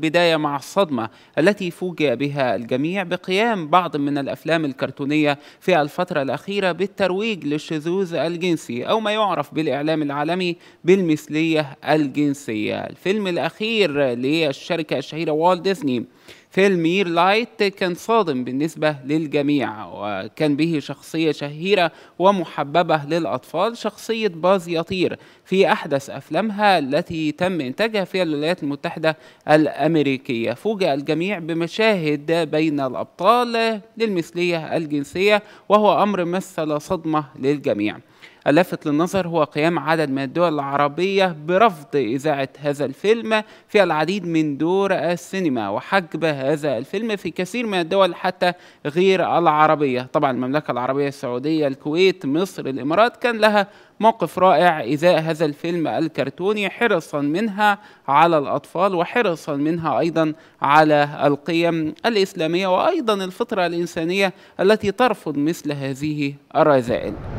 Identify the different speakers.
Speaker 1: بداية مع الصدمة التي فوجئ بها الجميع بقيام بعض من الأفلام الكرتونية في الفترة الأخيرة بالترويج للشذوذ الجنسي أو ما يعرف بالإعلام العالمي بالمثلية الجنسية الفيلم الأخير للشركة الشهيرة والت ديزني فيلم يير لايت كان صادم بالنسبة للجميع وكان به شخصية شهيرة ومحببة للأطفال شخصية باز يطير في أحدث أفلامها التي تم إنتاجها في الولايات المتحدة الأمريكية أمريكية فوجئ الجميع بمشاهد بين الأبطال للمثلية الجنسية وهو أمر مثل صدمة للجميع اللافت للنظر هو قيام عدد من الدول العربية برفض إذاعة هذا الفيلم في العديد من دور السينما وحجب هذا الفيلم في كثير من الدول حتى غير العربية طبعا المملكة العربية السعودية الكويت مصر الإمارات كان لها موقف رائع إزاء هذا الفيلم الكرتوني حرصا منها على الأطفال وحرصا منها أيضا على القيم الإسلامية وأيضا الفطرة الإنسانية التي ترفض مثل هذه الرذائل